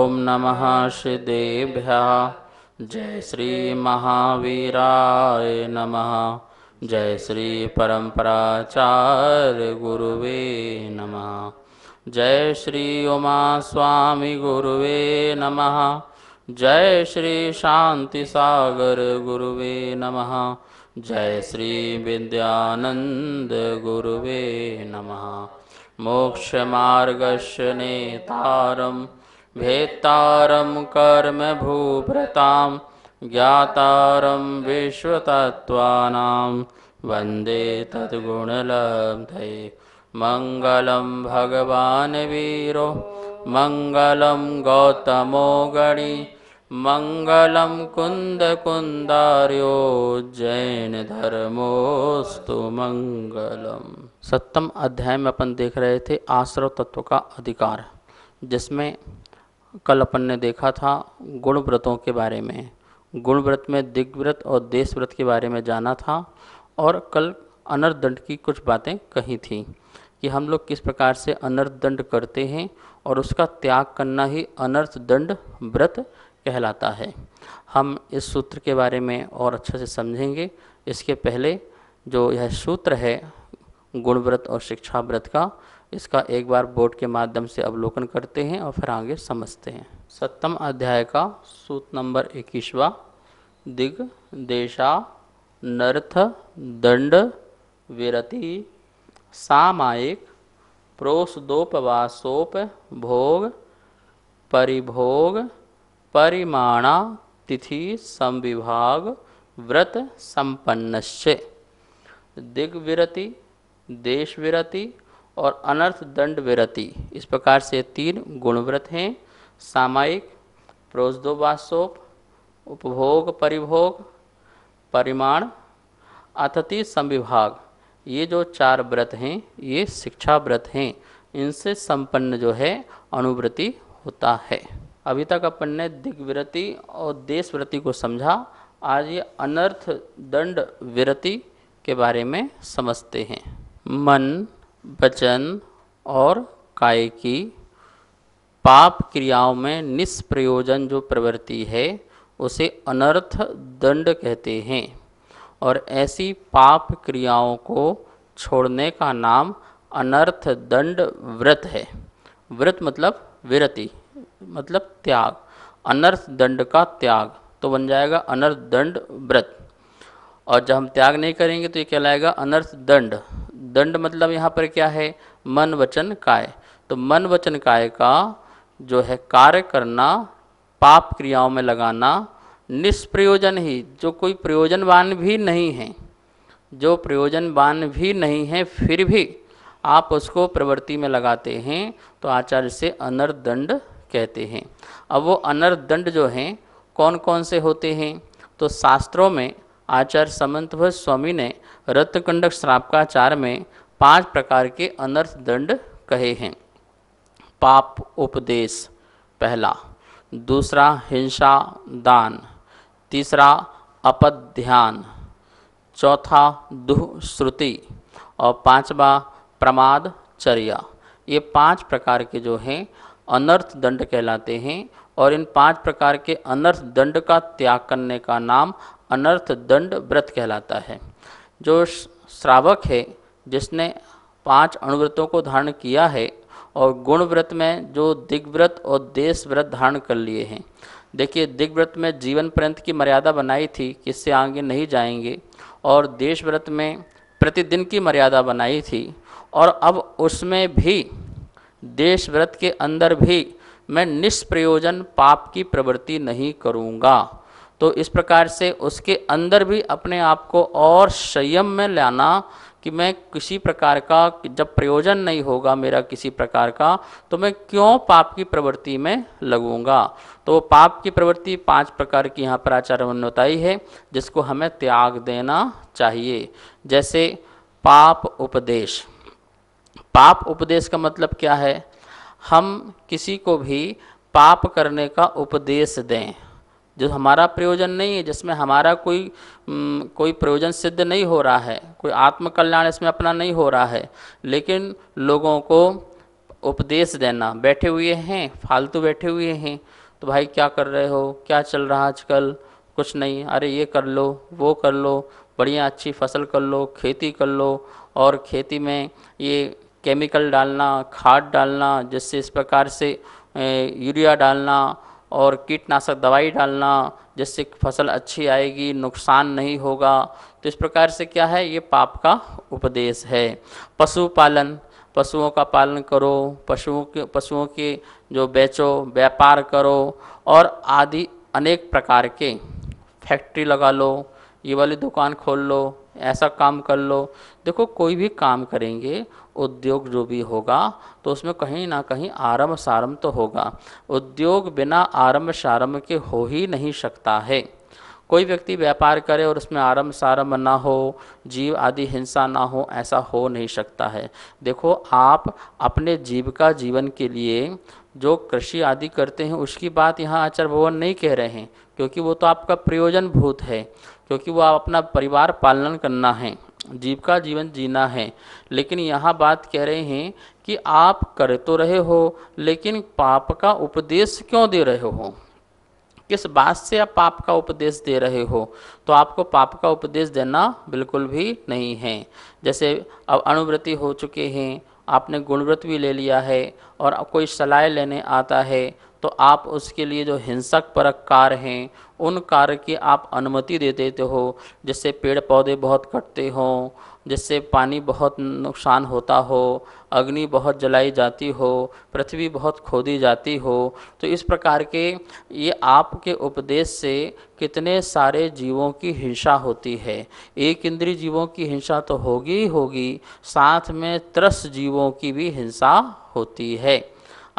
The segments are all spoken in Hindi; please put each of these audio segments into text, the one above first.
ओम नमः श्रीदेव्या जय श्री महावीराय नमः जय श्री परम्पराचार्य गुरुवे नमः जय श्री उमा स्वामी गुरुवे नमः जय श्री शांति सागर गुरुवे नमः जय श्री विद्यानंद गुरुवे नमः मार्गश नेतारम् कर्म कर्मभूभृतां ज्ञातारं विश्वतत्त्वानां वंदे तद्गुणलब्धे मङ्गलं भगवान वीरो मङ्गलं गौतमो गणि कुंदार्यो जैन धर्मोस्तु मङ्गलम् सप्तम अध्याय में अपन देख रहे थे आश्रव तत्व का अधिकार जिसमें कल अपन ने देखा था गुण व्रतों के बारे में गुण व्रत में दिग्व्रत और देश व्रत के बारे में जाना था और कल अनर्दंड की कुछ बातें कही थी कि हम लोग किस प्रकार से अनर्थदंड करते हैं और उसका त्याग करना ही अनर्थदंड व्रत कहलाता है हम इस सूत्र के बारे में और अच्छे से समझेंगे इसके पहले जो यह सूत्र है गुणव्रत और शिक्षा व्रत का इसका एक बार बोर्ड के माध्यम से अवलोकन करते हैं और फिर आगे समझते हैं सप्तम अध्याय का सूत नंबर इक्कीसवा दिग देशा नर्थ दंड विरति सामायिक प्रोसदोपवासोप भोग परिभोग परिमाणा तिथि संविभाग व्रत संपन्नश्च दिग्विरति विरति और अनर्थ दंड विरति इस प्रकार से तीन गुणव्रत हैं सामायिक प्रोजदोवासोप उपभोग परिभोग परिमाण अतिथि संविभाग ये जो चार व्रत हैं ये शिक्षा व्रत हैं इनसे संपन्न जो है अनुव्रति होता है अभी तक अपन ने दिग्व्रति और देशव्रति को समझा आज ये अनर्थ दंड विरति के बारे में समझते हैं मन वचन और काय की पाप क्रियाओं में निष्प्रयोजन जो प्रवृत्ति है उसे अनर्थ दंड कहते हैं और ऐसी पाप क्रियाओं को छोड़ने का नाम अनर्थ दंड व्रत है व्रत मतलब विरति मतलब त्याग अनर्थ दंड का त्याग तो बन जाएगा अनर्थ दंड व्रत और जब हम त्याग नहीं करेंगे तो ये कहलाएगा अनर्थ दंड दंड मतलब यहाँ पर क्या है मन वचन काय तो मन वचन काय का जो है कार्य करना पाप क्रियाओं में लगाना निष्प्रयोजन ही जो कोई प्रयोजनवान भी नहीं है जो प्रयोजनवान भी नहीं है फिर भी आप उसको प्रवृत्ति में लगाते हैं तो आचार्य से अनर्दंड कहते हैं अब वो अनर्दंड जो हैं कौन कौन से होते हैं तो शास्त्रों में आचार्य समंतभ स्वामी ने रत्नकंडक श्रापकाचार में पांच प्रकार के अनर्थ दंड कहे हैं पाप उपदेश पहला दूसरा हिंसा दान तीसरा ध्यान चौथा दुःश्रुति और पांचवा प्रमाद चर्या ये पांच प्रकार के जो हैं अनर्थ दंड कहलाते हैं और इन पांच प्रकार के अनर्थ दंड का त्याग करने का नाम अनर्थ दंड व्रत कहलाता है जो श्रावक है जिसने पांच अणुव्रतों को धारण किया है और गुण व्रत में जो दिग्व्रत और देश व्रत धारण कर लिए हैं देखिए दिग्व्रत में जीवन पर्यंत की मर्यादा बनाई थी कि इससे आगे नहीं जाएंगे और देश व्रत में प्रतिदिन की मर्यादा बनाई थी और अब उसमें भी देश व्रत के अंदर भी मैं निष्प्रयोजन पाप की प्रवृत्ति नहीं करूँगा तो इस प्रकार से उसके अंदर भी अपने आप को और संयम में लाना कि मैं किसी प्रकार का जब प्रयोजन नहीं होगा मेरा किसी प्रकार का तो मैं क्यों पाप की प्रवृत्ति में लगूंगा तो पाप की प्रवृत्ति पांच प्रकार की यहाँ पर आचार्य मनोताई है जिसको हमें त्याग देना चाहिए जैसे पाप उपदेश पाप उपदेश का मतलब क्या है हम किसी को भी पाप करने का उपदेश दें जो हमारा प्रयोजन नहीं है जिसमें हमारा कोई कोई प्रयोजन सिद्ध नहीं हो रहा है कोई आत्मकल्याण इसमें अपना नहीं हो रहा है लेकिन लोगों को उपदेश देना बैठे हुए हैं फालतू बैठे हुए हैं तो भाई क्या कर रहे हो क्या चल रहा है आजकल कुछ नहीं अरे ये कर लो वो कर लो बढ़िया अच्छी फसल कर लो खेती कर लो और खेती में ये केमिकल डालना खाद डालना जिससे इस प्रकार से यूरिया डालना और कीटनाशक दवाई डालना जिससे फसल अच्छी आएगी नुकसान नहीं होगा तो इस प्रकार से क्या है ये पाप का उपदेश है पशुपालन पशुओं का पालन करो पशुओं के पशुओं के जो बेचो व्यापार करो और आदि अनेक प्रकार के फैक्ट्री लगा लो ये वाली दुकान खोल लो ऐसा काम कर लो देखो कोई भी काम करेंगे उद्योग जो भी होगा तो उसमें कहीं ना कहीं आरम्भ सारम्भ तो होगा उद्योग बिना आरम्भ सारम्भ के हो ही नहीं सकता है कोई व्यक्ति व्यापार करे और उसमें आरम्भ सारम्भ ना हो जीव आदि हिंसा ना हो ऐसा हो नहीं सकता है देखो आप अपने जीविका जीवन के लिए जो कृषि आदि करते हैं उसकी बात यहाँ आचार्य भवन नहीं कह रहे हैं क्योंकि वो तो आपका प्रयोजन भूत है क्योंकि वह अपना परिवार पालन करना है जीविका जीवन जीना है लेकिन यहाँ बात कह रहे हैं कि आप कर तो रहे हो लेकिन पाप का उपदेश क्यों दे रहे हो किस बात से आप पाप का उपदेश दे रहे हो तो आपको पाप का उपदेश देना बिल्कुल भी नहीं है जैसे अब अनुवृत्ति हो चुके हैं आपने गुणव्रत भी ले लिया है और कोई सलाह लेने आता है तो आप उसके लिए जो हिंसक परक कार्य हैं उन कार्य की आप अनुमति दे देते हो जिससे पेड़ पौधे बहुत कटते हों जिससे पानी बहुत नुकसान होता हो अग्नि बहुत जलाई जाती हो पृथ्वी बहुत खोदी जाती हो तो इस प्रकार के ये आपके उपदेश से कितने सारे जीवों की हिंसा होती है एक इंद्री जीवों की हिंसा तो होगी ही होगी साथ में त्रस जीवों की भी हिंसा होती है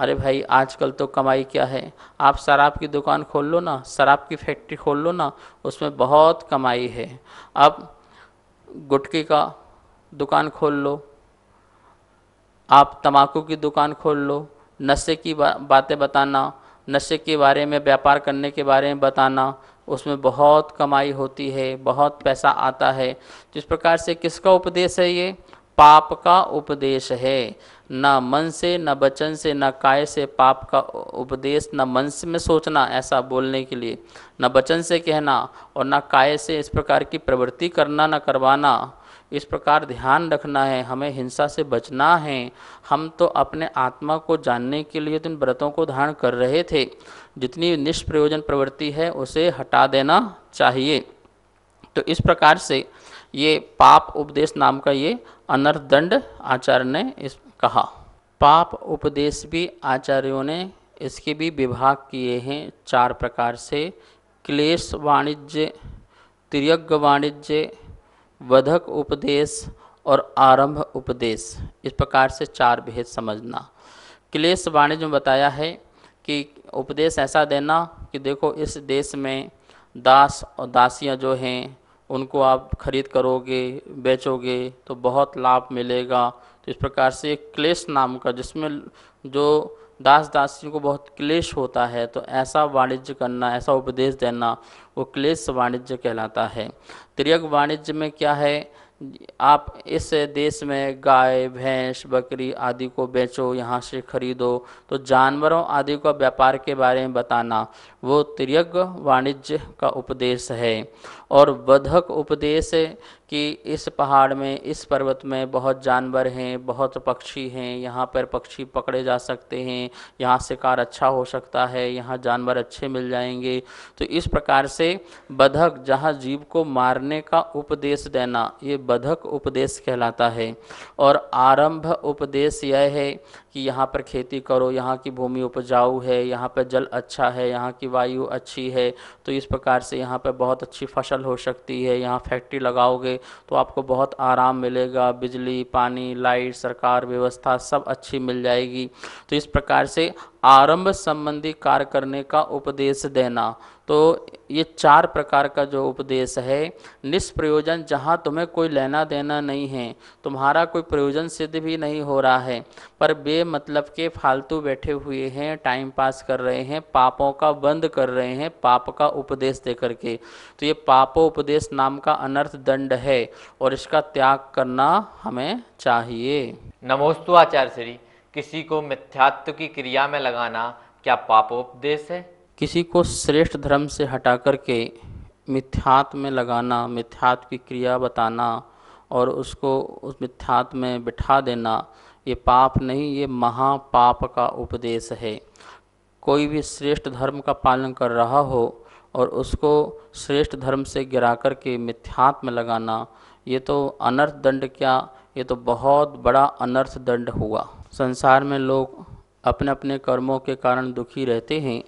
अरे भाई आजकल तो कमाई क्या है आप शराब की दुकान खोल लो ना शराब की फैक्ट्री खोल लो ना उसमें बहुत कमाई है आप गुटकी का दुकान खोल लो आप तम्बाकू की दुकान खोल लो नशे की बा, बातें बताना नशे के बारे में व्यापार करने के बारे में बताना उसमें बहुत कमाई होती है बहुत पैसा आता है जिस प्रकार से किसका उपदेश है ये पाप का उपदेश है न मन से न वचन से न काय से पाप का उपदेश न मन से में सोचना ऐसा बोलने के लिए न वचन से कहना और न काय से इस प्रकार की प्रवृत्ति करना न करवाना इस प्रकार ध्यान रखना है हमें हिंसा से बचना है हम तो अपने आत्मा को जानने के लिए इन व्रतों को धारण कर रहे थे जितनी निष्प्रयोजन प्रवृत्ति है उसे हटा देना चाहिए तो इस प्रकार से ये पाप उपदेश नाम का ये अनर्थ दंड आचार्य ने इस कहा पाप उपदेश भी आचार्यों ने इसके भी विभाग किए हैं चार प्रकार से क्लेश वाणिज्य त्रियज्ञ वाणिज्य वधक उपदेश और आरंभ उपदेश इस प्रकार से चार भेद समझना क्लेश वाणिज्य में बताया है कि उपदेश ऐसा देना कि देखो इस देश में दास और दासियां जो हैं उनको आप खरीद करोगे बेचोगे तो बहुत लाभ मिलेगा तो इस प्रकार से एक क्लेश नाम का जिसमें जो दास दासियों को बहुत क्लेश होता है तो ऐसा वाणिज्य करना ऐसा उपदेश देना वो क्लेश वाणिज्य कहलाता है त्रियक वाणिज्य में क्या है आप इस देश में गाय भैंस बकरी आदि को बेचो यहाँ से खरीदो तो जानवरों आदि का व्यापार के बारे में बताना वो त्रियज्ञ वाणिज्य का उपदेश है और बधक उपदेश कि इस पहाड़ में इस पर्वत में बहुत जानवर हैं बहुत पक्षी हैं यहाँ पर पक्षी पकड़े जा सकते हैं यहाँ शिकार अच्छा हो सकता है यहाँ जानवर अच्छे मिल जाएंगे तो इस प्रकार से बधक जहाँ जीव को मारने का उपदेश देना ये बधक उपदेश कहलाता है और आरंभ उपदेश यह है कि यहाँ पर खेती करो यहाँ की भूमि उपजाऊ है यहाँ पर जल अच्छा है यहाँ की वायु अच्छी है तो इस प्रकार से यहाँ पर बहुत अच्छी फसल हो सकती है यहाँ फैक्ट्री लगाओगे तो आपको बहुत आराम मिलेगा बिजली पानी लाइट सरकार व्यवस्था सब अच्छी मिल जाएगी तो इस प्रकार से आरंभ संबंधी कार्य करने का उपदेश देना तो ये चार प्रकार का जो उपदेश है निष्प्रयोजन जहाँ तुम्हें कोई लेना देना नहीं है तुम्हारा कोई प्रयोजन सिद्ध भी नहीं हो रहा है पर बे मतलब के फालतू बैठे हुए हैं टाइम पास कर रहे हैं पापों का बंद कर रहे हैं पाप का उपदेश दे करके तो ये पापो उपदेश नाम का अनर्थ दंड है और इसका त्याग करना हमें चाहिए नमोस्तु आचार्य श्री किसी को मिथ्यात्व की क्रिया में लगाना क्या पापोपदेश है किसी को श्रेष्ठ धर्म से हटा कर के मिथ्यात में लगाना मिथ्यात की क्रिया बताना और उसको उस मिथ्यात में बिठा देना ये पाप नहीं ये महापाप का उपदेश है कोई भी श्रेष्ठ धर्म का पालन कर रहा हो और उसको श्रेष्ठ धर्म से गिरा कर के मिथ्यात में लगाना ये तो अनर्थ दंड क्या ये तो बहुत बड़ा अनर्थ दंड हुआ संसार में लोग अपने अपने कर्मों के कारण दुखी रहते हैं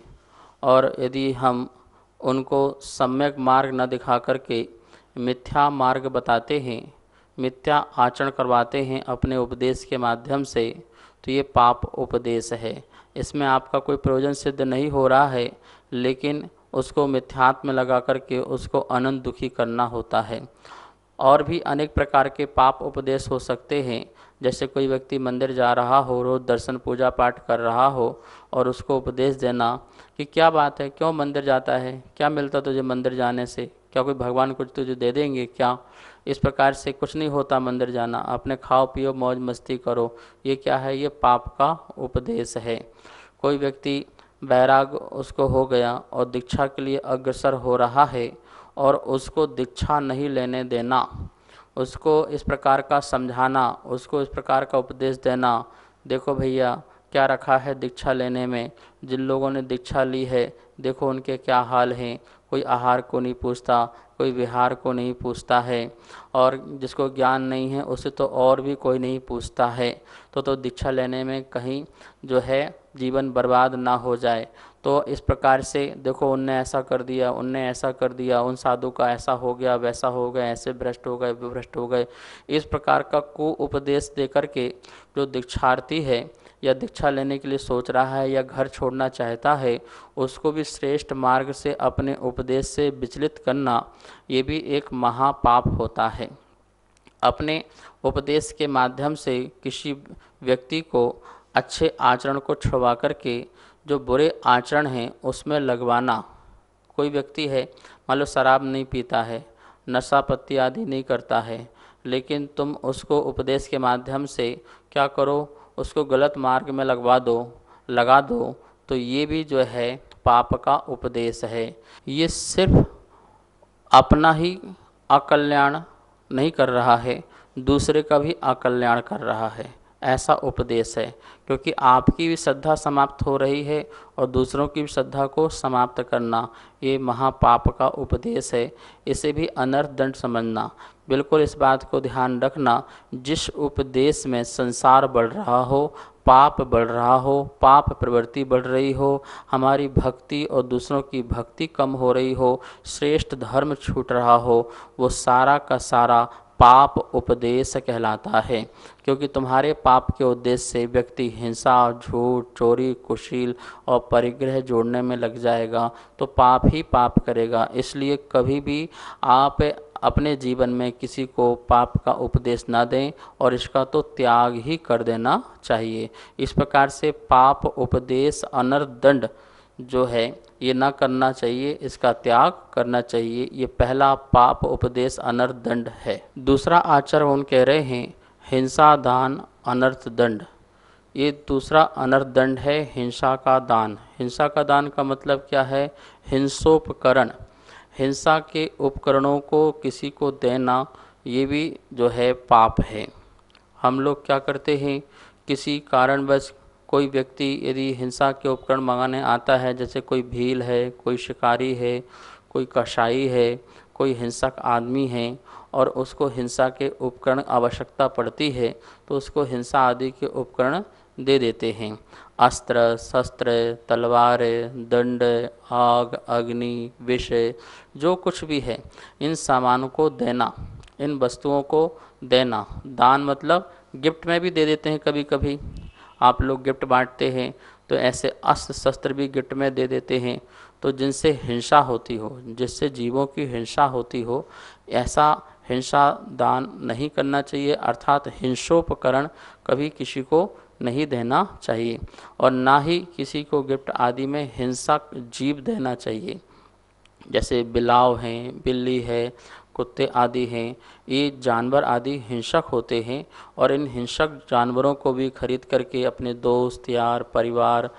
और यदि हम उनको सम्यक मार्ग न दिखा करके मिथ्या मार्ग बताते हैं मिथ्या आचरण करवाते हैं अपने उपदेश के माध्यम से तो ये पाप उपदेश है इसमें आपका कोई प्रयोजन सिद्ध नहीं हो रहा है लेकिन उसको मिथ्यात्म लगा करके उसको अनंत दुखी करना होता है और भी अनेक प्रकार के पाप उपदेश हो सकते हैं जैसे कोई व्यक्ति मंदिर जा रहा हो रोज़ दर्शन पूजा पाठ कर रहा हो और उसको उपदेश देना कि क्या बात है क्यों मंदिर जाता है क्या मिलता तुझे मंदिर जाने से क्या कोई भगवान कुछ तुझे दे देंगे क्या इस प्रकार से कुछ नहीं होता मंदिर जाना अपने खाओ पियो मौज मस्ती करो ये क्या है ये पाप का उपदेश है कोई व्यक्ति बैराग उसको हो गया और दीक्षा के लिए अग्रसर हो रहा है और उसको दीक्षा नहीं लेने देना उसको इस प्रकार का समझाना उसको इस प्रकार का उपदेश देना देखो भैया क्या रखा है दीक्षा लेने में जिन लोगों ने दीक्षा ली है देखो उनके क्या हाल हैं कोई आहार को नहीं पूछता कोई विहार को नहीं पूछता है और जिसको ज्ञान नहीं है उसे तो और भी कोई नहीं पूछता है तो तो दीक्षा लेने में कहीं जो है जीवन बर्बाद ना हो जाए तो इस प्रकार से देखो उनने ऐसा कर दिया उनने ऐसा कर दिया उन साधु का ऐसा हो गया वैसा हो गया ऐसे भ्रष्ट हो गए विभ्रष्ट हो गए इस प्रकार का कुपदेश दे करके जो दीक्षार्थी है या दीक्षा लेने के लिए सोच रहा है या घर छोड़ना चाहता है उसको भी श्रेष्ठ मार्ग से अपने उपदेश से विचलित करना ये भी एक महापाप होता है अपने उपदेश के माध्यम से किसी व्यक्ति को अच्छे आचरण को छुड़वा करके जो बुरे आचरण हैं उसमें लगवाना कोई व्यक्ति है मान लो शराब नहीं पीता है नशा पत्ती आदि नहीं करता है लेकिन तुम उसको उपदेश के माध्यम से क्या करो उसको गलत मार्ग में लगवा दो लगा दो तो ये भी जो है पाप का उपदेश है ये सिर्फ अपना ही अकल्याण नहीं कर रहा है दूसरे का भी अकल्याण कर रहा है ऐसा उपदेश है क्योंकि आपकी भी श्रद्धा समाप्त हो रही है और दूसरों की भी श्रद्धा को समाप्त करना ये महापाप का उपदेश है इसे भी अनर्थ दंड समझना बिल्कुल इस बात को ध्यान रखना जिस उपदेश में संसार बढ़ रहा हो पाप बढ़ रहा हो पाप प्रवृत्ति बढ़ रही हो हमारी भक्ति और दूसरों की भक्ति कम हो रही हो श्रेष्ठ धर्म छूट रहा हो वो सारा का सारा पाप उपदेश कहलाता है क्योंकि तुम्हारे पाप के उद्देश्य से व्यक्ति हिंसा झूठ चोरी कुशील और परिग्रह जोड़ने में लग जाएगा तो पाप ही पाप करेगा इसलिए कभी भी आप अपने जीवन में किसी को पाप का उपदेश ना दें और इसका तो त्याग ही कर देना चाहिए इस प्रकार से पाप उपदेश अनर्दंड जो है ये ना करना चाहिए इसका त्याग करना चाहिए ये पहला पाप उपदेश अनर्थ दंड है दूसरा उन कह रहे हैं हिंसा दान अनर्थ दंड ये दूसरा अनर्थ दंड है हिंसा का दान हिंसा का दान का मतलब क्या है हिंसोपकरण हिंसा के उपकरणों को किसी को देना ये भी जो है पाप है हम लोग क्या करते हैं किसी कारणवश कोई व्यक्ति यदि हिंसा के उपकरण मंगाने आता है जैसे कोई भील है कोई शिकारी है कोई कसाई है कोई हिंसक आदमी है और उसको हिंसा के उपकरण आवश्यकता पड़ती है तो उसको हिंसा आदि के उपकरण दे देते हैं अस्त्र शस्त्र तलवार दंड आग अग्नि विष जो कुछ भी है इन सामानों को देना इन वस्तुओं को देना दान मतलब गिफ्ट में भी दे देते हैं कभी कभी आप लोग गिफ्ट बांटते हैं तो ऐसे अस्त्र शस्त्र भी गिफ्ट में दे देते हैं तो जिनसे हिंसा होती हो जिससे जीवों की हिंसा होती हो ऐसा हिंसा दान नहीं करना चाहिए अर्थात हिंसोपकरण कभी किसी को नहीं देना चाहिए और ना ही किसी को गिफ्ट आदि में हिंसा जीव देना चाहिए जैसे बिलाव हैं बिल्ली है कुत्ते आदि हैं ये जानवर आदि हिंसक होते हैं और इन हिंसक जानवरों को भी खरीद करके अपने दोस्त यार परिवार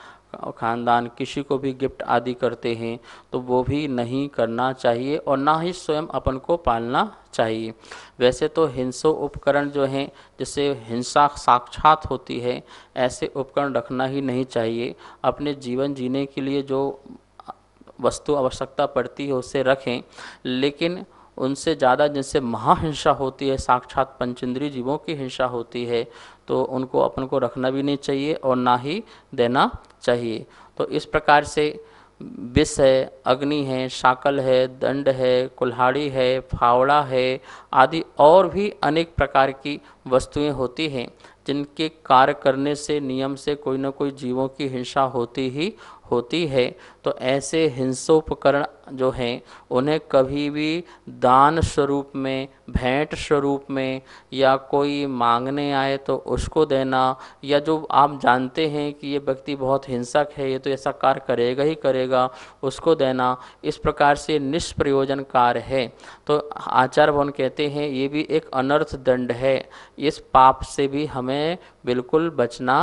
खानदान किसी को भी गिफ्ट आदि करते हैं तो वो भी नहीं करना चाहिए और ना ही स्वयं अपन को पालना चाहिए वैसे तो हिंसो उपकरण जो हैं जिससे हिंसा साक्षात होती है ऐसे उपकरण रखना ही नहीं चाहिए अपने जीवन जीने के लिए जो वस्तु आवश्यकता पड़ती है उसे रखें लेकिन उनसे ज़्यादा जिनसे महाहिंसा होती है साक्षात पंचेंद्रीय जीवों की हिंसा होती है तो उनको अपन को रखना भी नहीं चाहिए और ना ही देना चाहिए तो इस प्रकार से विष है अग्नि है शाकल है दंड है कुल्हाड़ी है फावड़ा है आदि और भी अनेक प्रकार की वस्तुएं होती हैं जिनके कार्य करने से नियम से कोई ना कोई जीवों की हिंसा होती ही होती है तो ऐसे हिंसोपकरण जो हैं उन्हें कभी भी दान स्वरूप में भेंट स्वरूप में या कोई मांगने आए तो उसको देना या जो आप जानते हैं कि ये व्यक्ति बहुत हिंसक है ये तो ऐसा कार्य करेगा ही करेगा उसको देना इस प्रकार से निष्प्रयोजन कार्य है तो आचार्य भवन कहते हैं ये भी एक अनर्थ दंड है इस पाप से भी हमें बिल्कुल बचना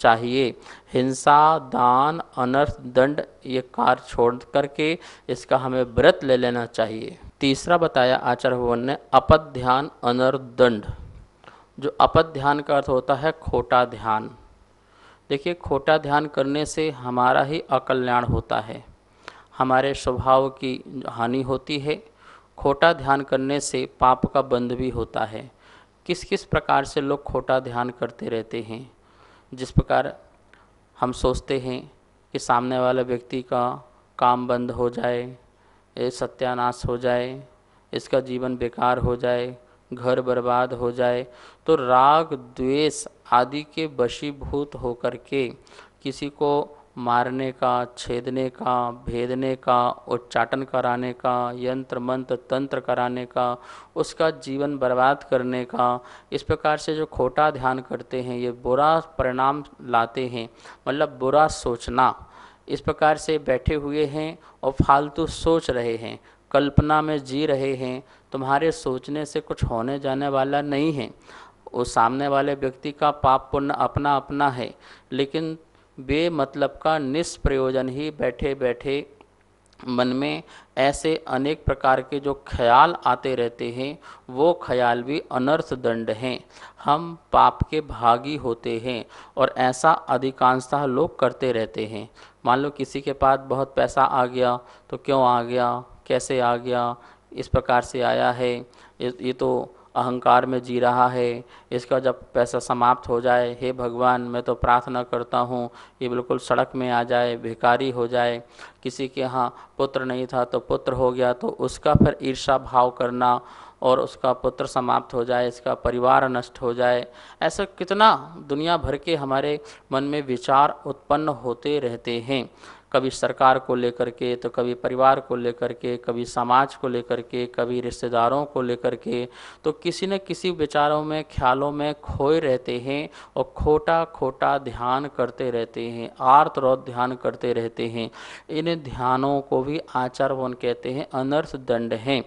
चाहिए हिंसा दान अनर्थ दंड ये कार्य छोड़ करके इस इसका हमें व्रत ले लेना चाहिए तीसरा बताया आचार्य भवन ने अपद ध्यान अनर्दंड जो अपद ध्यान का अर्थ होता है खोटा ध्यान देखिए खोटा ध्यान करने से हमारा ही अकल्याण होता है हमारे स्वभाव की हानि होती है खोटा ध्यान करने से पाप का बंध भी होता है किस किस प्रकार से लोग खोटा ध्यान करते रहते हैं जिस प्रकार हम सोचते हैं कि सामने वाले व्यक्ति का काम बंद हो जाए ये सत्यानाश हो जाए इसका जीवन बेकार हो जाए घर बर्बाद हो जाए तो राग द्वेष आदि के वशीभूत होकर के किसी को मारने का छेदने का भेदने का उच्चाटन कराने का यंत्र मंत्र तंत्र कराने का उसका जीवन बर्बाद करने का इस प्रकार से जो खोटा ध्यान करते हैं ये बुरा परिणाम लाते हैं मतलब बुरा सोचना इस प्रकार से बैठे हुए हैं और फालतू सोच रहे हैं कल्पना में जी रहे हैं तुम्हारे सोचने से कुछ होने जाने वाला नहीं है वो सामने वाले व्यक्ति का पाप पुण्य अपना अपना है लेकिन बे मतलब का निष्प्रयोजन ही बैठे बैठे मन में ऐसे अनेक प्रकार के जो ख्याल आते रहते हैं वो ख्याल भी अनर्थ दंड हैं हम पाप के भागी होते हैं और ऐसा अधिकांशतः लोग करते रहते हैं मान लो किसी के पास बहुत पैसा आ गया तो क्यों आ गया कैसे आ गया इस प्रकार से आया है ये तो अहंकार में जी रहा है इसका जब पैसा समाप्त हो जाए हे भगवान मैं तो प्रार्थना करता हूँ ये बिल्कुल सड़क में आ जाए भिकारी हो जाए किसी के यहाँ पुत्र नहीं था तो पुत्र हो गया तो उसका फिर ईर्षा भाव करना और उसका पुत्र समाप्त हो जाए इसका परिवार नष्ट हो जाए ऐसा कितना दुनिया भर के हमारे मन में विचार उत्पन्न होते रहते हैं कभी सरकार को लेकर के तो कभी परिवार को लेकर के कभी समाज को लेकर के कभी रिश्तेदारों को लेकर के तो किसी न किसी विचारों में ख्यालों में खोए रहते हैं और खोटा खोटा ध्यान करते रहते हैं आर्त रौत ध्यान करते रहते हैं इन ध्यानों को भी आचार भवन कहते हैं अनर्थ दंड हैं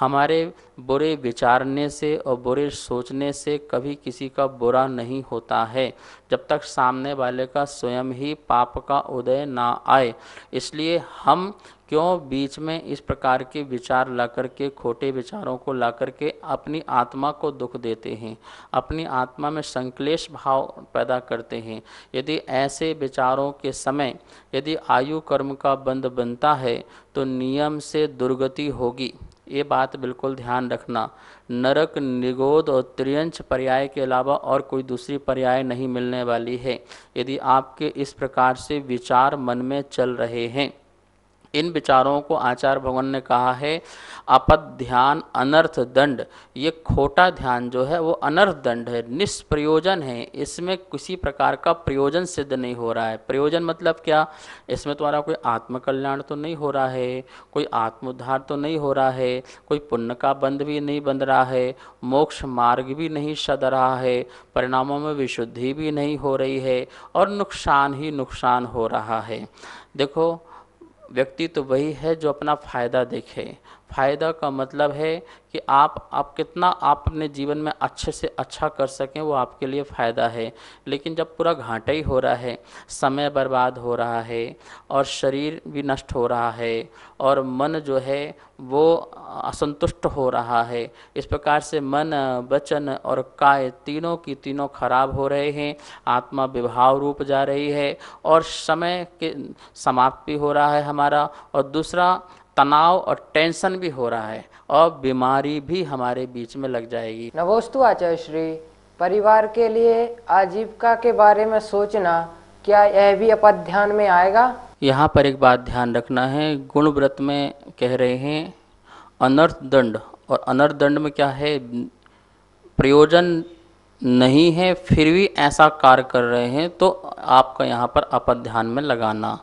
हमारे बुरे विचारने से और बुरे सोचने से कभी किसी का बुरा नहीं होता है जब तक सामने वाले का स्वयं ही पाप का उदय ना आए इसलिए हम क्यों बीच में इस प्रकार के विचार ला करके खोटे विचारों को ला करके अपनी आत्मा को दुख देते हैं अपनी आत्मा में संकलेश भाव पैदा करते हैं यदि ऐसे विचारों के समय यदि आयु कर्म का बंध बनता है तो नियम से दुर्गति होगी ये बात बिल्कुल ध्यान रखना नरक निगोद और त्रियंश पर्याय के अलावा और कोई दूसरी पर्याय नहीं मिलने वाली है यदि आपके इस प्रकार से विचार मन में चल रहे हैं इन विचारों को आचार्य भगवान ने कहा है अपद ध्यान अनर्थ दंड ये खोटा ध्यान जो है वो अनर्थ दंड है निष्प्रयोजन है इसमें किसी प्रकार का प्रयोजन सिद्ध नहीं हो रहा है प्रयोजन मतलब क्या इसमें तुम्हारा कोई आत्मकल्याण तो नहीं हो रहा है कोई आत्मोद्धार तो नहीं हो रहा है कोई पुण्य का बंध भी नहीं बन रहा है मोक्ष मार्ग भी नहीं सद रहा है परिणामों में विशुद्धि भी नहीं हो रही है और नुकसान ही नुकसान हो रहा है देखो व्यक्ति तो वही है जो अपना फ़ायदा देखे फ़ायदा का मतलब है कि आप आप कितना आप अपने जीवन में अच्छे से अच्छा कर सकें वो आपके लिए फ़ायदा है लेकिन जब पूरा घाटा ही हो रहा है समय बर्बाद हो रहा है और शरीर भी नष्ट हो रहा है और मन जो है वो असंतुष्ट हो रहा है इस प्रकार से मन वचन और काय तीनों की तीनों खराब हो रहे हैं आत्मा विभाव रूप जा रही है और समय के समाप्त भी हो रहा है हमारा और दूसरा तनाव और टेंशन भी हो रहा है और बीमारी भी हमारे बीच में लग जाएगी नवोस्तु आचार्य श्री परिवार के लिए आजीविका के बारे में सोचना क्या यह भी अपन में आएगा यहाँ पर एक बात ध्यान रखना है गुण व्रत में कह रहे हैं अनर्थ दंड और अनर्थ दंड में क्या है प्रयोजन नहीं है फिर भी ऐसा कार्य कर रहे हैं तो आपका यहाँ पर अपध्यान में लगाना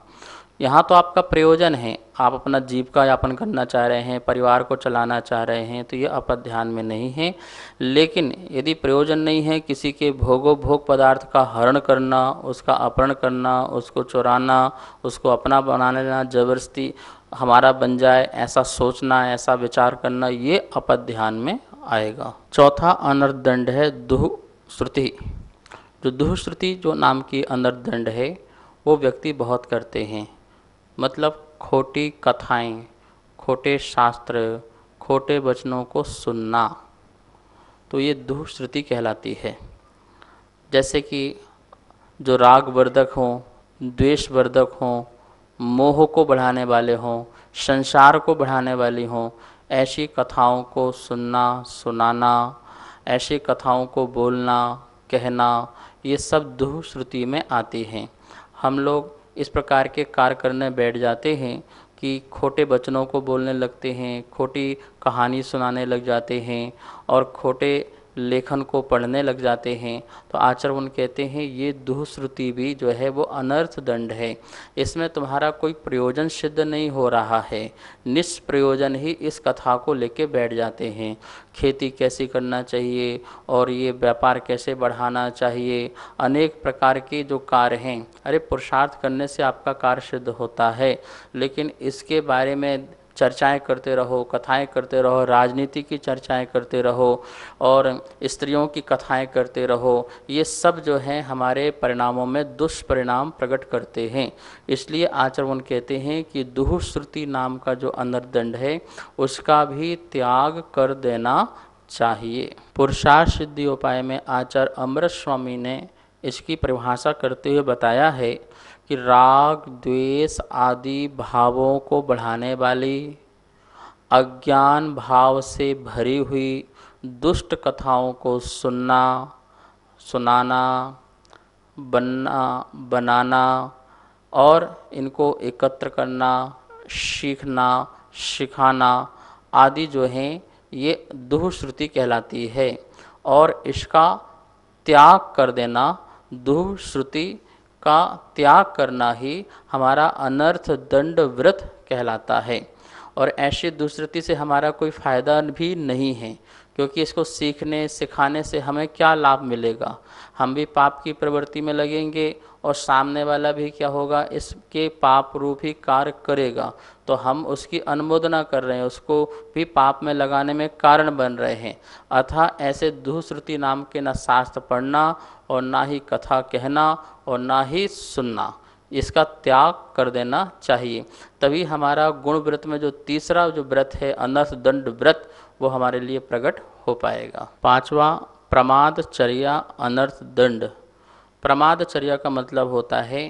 यहाँ तो आपका प्रयोजन है आप अपना जीविका यापन करना चाह रहे हैं परिवार को चलाना चाह रहे हैं तो ये अपना ध्यान में नहीं है लेकिन यदि प्रयोजन नहीं है किसी के भोगो भोग पदार्थ का हरण करना उसका अपहरण करना उसको चुराना उसको अपना बना लेना जबरदस्ती हमारा बन जाए ऐसा सोचना ऐसा विचार करना ये अपध ध्यान में आएगा चौथा अनर्दंड है दुह श्रुति जो दुह श्रुति जो नाम की अनर्दंड है वो व्यक्ति बहुत करते हैं मतलब खोटी कथाएं खोटे शास्त्र खोटे वचनों को सुनना तो ये दुश्रुति कहलाती है जैसे कि जो राग वर्धक हों द्वेष वर्धक हों मोह को बढ़ाने वाले हों संसार को बढ़ाने वाली हों ऐसी कथाओं को सुनना सुनाना ऐसी कथाओं को बोलना कहना ये सब दुश्रुति में आती हैं हम लोग इस प्रकार के कार्य करने बैठ जाते हैं कि खोटे बचनों को बोलने लगते हैं खोटी कहानी सुनाने लग जाते हैं और खोटे लेखन को पढ़ने लग जाते हैं तो आचरवन कहते हैं ये दुःश्रुति भी जो है वो अनर्थ दंड है इसमें तुम्हारा कोई प्रयोजन सिद्ध नहीं हो रहा है निष्प्रयोजन ही इस कथा को लेके बैठ जाते हैं खेती कैसी करना चाहिए और ये व्यापार कैसे बढ़ाना चाहिए अनेक प्रकार के जो कार्य हैं अरे पुरुषार्थ करने से आपका कार्य सिद्ध होता है लेकिन इसके बारे में चर्चाएं करते रहो कथाएं करते रहो राजनीति की चर्चाएं करते रहो और स्त्रियों की कथाएं करते रहो ये सब जो है हमारे परिणामों में दुष्परिणाम प्रकट करते हैं इसलिए आचरवन कहते हैं कि दुहश्रुति नाम का जो अंतर्दंड है उसका भी त्याग कर देना चाहिए पुरुषार्थ सिद्धि उपाय में आचार्य अमृत स्वामी ने इसकी परिभाषा करते हुए बताया है कि राग द्वेष आदि भावों को बढ़ाने वाली अज्ञान भाव से भरी हुई दुष्ट कथाओं को सुनना सुनाना बनना बनाना और इनको एकत्र करना सीखना सिखाना आदि जो हैं ये दुहश्रुति कहलाती है और इसका त्याग कर देना दुहश्रुति का त्याग करना ही हमारा अनर्थ दंड व्रत कहलाता है और ऐसी दुष्कृति से हमारा कोई फ़ायदा भी नहीं है क्योंकि इसको सीखने सिखाने से हमें क्या लाभ मिलेगा हम भी पाप की प्रवृत्ति में लगेंगे और सामने वाला भी क्या होगा इसके पाप रूप ही कार्य करेगा तो हम उसकी अनुमोदना कर रहे हैं उसको भी पाप में लगाने में कारण बन रहे हैं अतः ऐसे दुश्रुति नाम के ना शास्त्र पढ़ना और ना ही कथा कहना और ना ही सुनना इसका त्याग कर देना चाहिए तभी हमारा गुण व्रत में जो तीसरा जो व्रत है अनर्थ दंड व्रत वो हमारे लिए प्रकट हो पाएगा पांचवा प्रमाद चर्या अनर्थ दंड प्रमादचर्या का मतलब होता है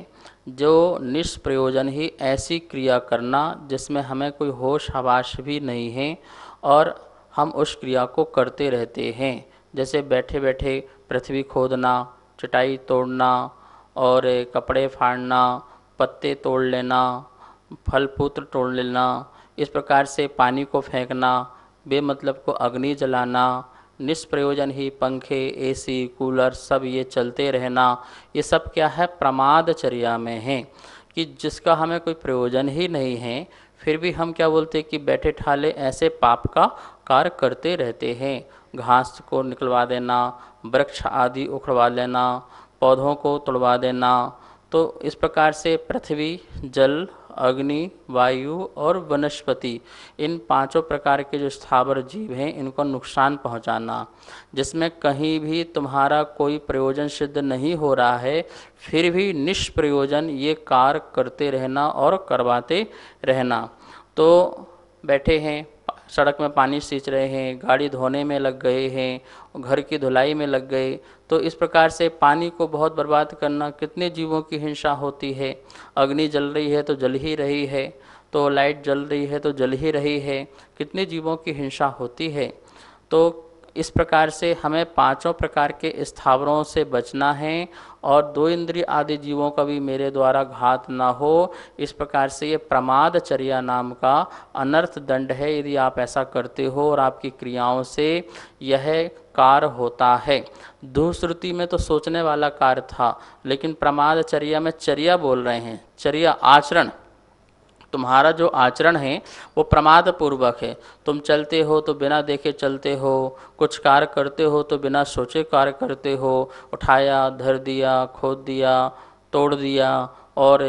जो निष्प्रयोजन ही ऐसी क्रिया करना जिसमें हमें कोई होश हवाश भी नहीं है और हम उस क्रिया को करते रहते हैं जैसे बैठे बैठे पृथ्वी खोदना चटाई तोड़ना और कपड़े फाड़ना पत्ते तोड़ लेना फल पुत्र तोड़ लेना इस प्रकार से पानी को फेंकना बेमतलब को अग्नि जलाना निष्प्रयोजन ही पंखे एसी कूलर सब ये चलते रहना ये सब क्या है प्रमादचर्या में है कि जिसका हमें कोई प्रयोजन ही नहीं है फिर भी हम क्या बोलते हैं कि बैठे ठाले ऐसे पाप का कार्य करते रहते हैं घास को निकलवा देना वृक्ष आदि उखड़वा लेना पौधों को तोड़वा देना तो इस प्रकार से पृथ्वी जल अग्नि वायु और वनस्पति इन पांचों प्रकार के जो स्थावर जीव हैं इनको नुकसान पहुंचाना जिसमें कहीं भी तुम्हारा कोई प्रयोजन सिद्ध नहीं हो रहा है फिर भी निष्प्रयोजन ये कार्य करते रहना और करवाते रहना तो बैठे हैं सड़क में पानी सींच रहे हैं गाड़ी धोने में लग गए हैं घर की धुलाई में लग गए तो इस प्रकार से पानी को बहुत बर्बाद करना कितने जीवों की हिंसा होती है अग्नि जल रही है तो जल ही रही है तो लाइट जल रही है तो जल ही रही है कितने जीवों की हिंसा होती है तो इस प्रकार से हमें पांचों प्रकार के स्थावरों से बचना है और दो इंद्रिय आदि जीवों का भी मेरे द्वारा घात ना हो इस प्रकार से ये प्रमादचर्या नाम का अनर्थ दंड है यदि आप ऐसा करते हो और आपकी क्रियाओं से यह कार होता है धूश्रुति में तो सोचने वाला कार था लेकिन प्रमादचर्या में चर्या बोल रहे हैं चर्या आचरण तुम्हारा जो आचरण है वो प्रमाद पूर्वक है तुम चलते हो तो बिना देखे चलते हो कुछ कार्य करते हो तो बिना सोचे कार्य करते हो उठाया धर दिया खोद दिया तोड़ दिया और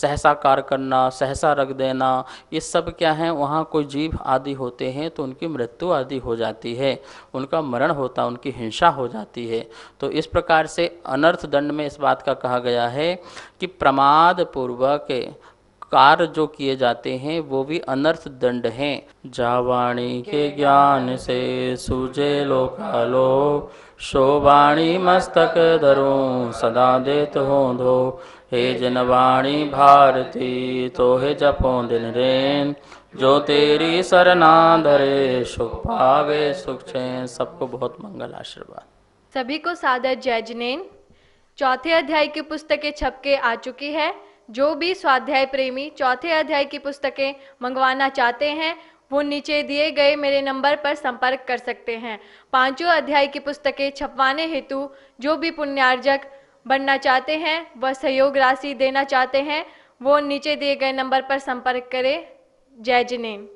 सहसा कार्य करना सहसा रख देना ये सब क्या है वहाँ कोई जीव आदि होते हैं तो उनकी मृत्यु आदि हो जाती है उनका मरण होता उनकी हिंसा हो जाती है तो इस प्रकार से अनर्थ दंड में इस बात का कहा गया है कि प्रमाद पूर्वक कार्य जो किए जाते हैं वो भी अनर्थ दंड हैं जावाणी के ज्ञान से सूझे लोकालो शोवाणी मस्तक धरो सदा देत हो धो हे जनवाणी भारती तो हे जपो दिन रेन जो तेरी सरना धरे सुख पावे सुख चैन सबको बहुत मंगल आशीर्वाद सभी को सादर जय जिनेन चौथे अध्याय की पुस्तकें छप के आ चुकी है जो भी स्वाध्याय प्रेमी चौथे अध्याय की पुस्तकें मंगवाना चाहते हैं वो नीचे दिए गए मेरे नंबर पर संपर्क कर सकते हैं पांचों अध्याय की पुस्तकें छपवाने हेतु जो भी पुण्यार्जक बनना चाहते हैं व सहयोग राशि देना चाहते हैं वो नीचे दिए गए नंबर पर संपर्क करें जय जिनेन